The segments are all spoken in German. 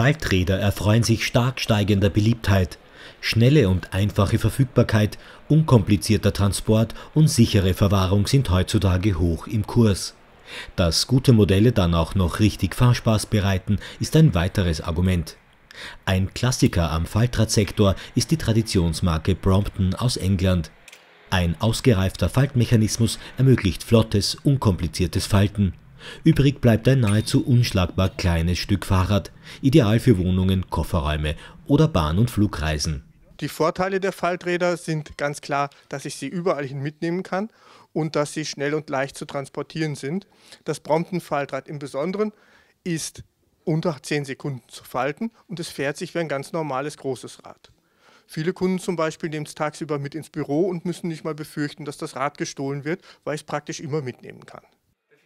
Falträder erfreuen sich stark steigender Beliebtheit. Schnelle und einfache Verfügbarkeit, unkomplizierter Transport und sichere Verwahrung sind heutzutage hoch im Kurs. Dass gute Modelle dann auch noch richtig Fahrspaß bereiten, ist ein weiteres Argument. Ein Klassiker am Faltradsektor ist die Traditionsmarke Brompton aus England. Ein ausgereifter Faltmechanismus ermöglicht flottes, unkompliziertes Falten. Übrig bleibt ein nahezu unschlagbar kleines Stück Fahrrad, ideal für Wohnungen, Kofferräume oder Bahn- und Flugreisen. Die Vorteile der Falträder sind ganz klar, dass ich sie überall hin mitnehmen kann und dass sie schnell und leicht zu transportieren sind. Das brompton im Besonderen ist unter 10 Sekunden zu falten und es fährt sich wie ein ganz normales großes Rad. Viele Kunden zum Beispiel nehmen es tagsüber mit ins Büro und müssen nicht mal befürchten, dass das Rad gestohlen wird, weil ich es praktisch immer mitnehmen kann.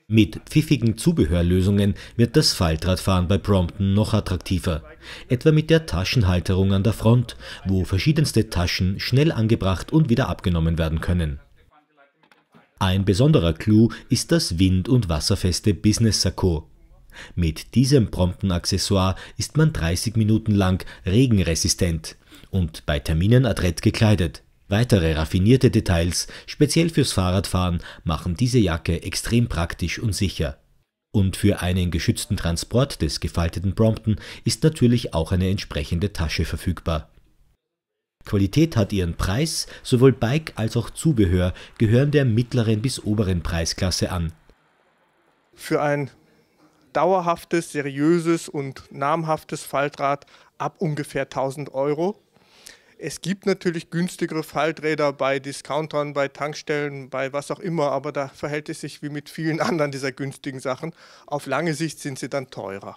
Mit pfiffigen Zubehörlösungen wird das Faltradfahren bei Brompton noch attraktiver. Etwa mit der Taschenhalterung an der Front, wo verschiedenste Taschen schnell angebracht und wieder abgenommen werden können. Ein besonderer Clou ist das wind- und wasserfeste Business-Sakko. Mit diesem prompten Accessoire ist man 30 Minuten lang regenresistent und bei Terminen adrett gekleidet. Weitere raffinierte Details, speziell fürs Fahrradfahren, machen diese Jacke extrem praktisch und sicher. Und für einen geschützten Transport des gefalteten Brompton ist natürlich auch eine entsprechende Tasche verfügbar. Qualität hat ihren Preis, sowohl Bike als auch Zubehör gehören der mittleren bis oberen Preisklasse an. Für ein dauerhaftes, seriöses und namhaftes Faltrad ab ungefähr 1000 Euro es gibt natürlich günstigere Falträder bei Discountern, bei Tankstellen, bei was auch immer, aber da verhält es sich wie mit vielen anderen dieser günstigen Sachen. Auf lange Sicht sind sie dann teurer.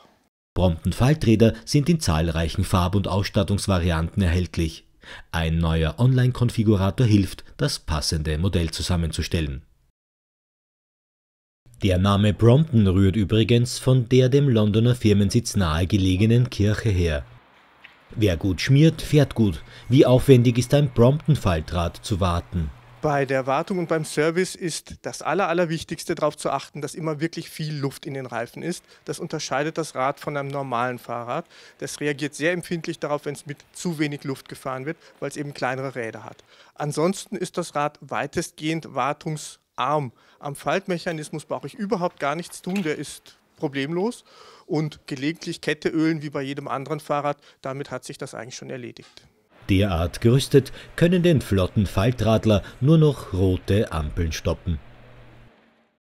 Brompton Falträder sind in zahlreichen Farb- und Ausstattungsvarianten erhältlich. Ein neuer Online-Konfigurator hilft, das passende Modell zusammenzustellen. Der Name Brompton rührt übrigens von der dem Londoner Firmensitz nahegelegenen Kirche her. Wer gut schmiert, fährt gut. Wie aufwendig ist ein prompten faltrad zu warten? Bei der Wartung und beim Service ist das Aller, Allerwichtigste darauf zu achten, dass immer wirklich viel Luft in den Reifen ist. Das unterscheidet das Rad von einem normalen Fahrrad. Das reagiert sehr empfindlich darauf, wenn es mit zu wenig Luft gefahren wird, weil es eben kleinere Räder hat. Ansonsten ist das Rad weitestgehend wartungsarm. Am Faltmechanismus brauche ich überhaupt gar nichts tun, der ist problemlos. Und gelegentlich Kette ölen wie bei jedem anderen Fahrrad, damit hat sich das eigentlich schon erledigt. Derart gerüstet können den flotten Faltradler nur noch rote Ampeln stoppen.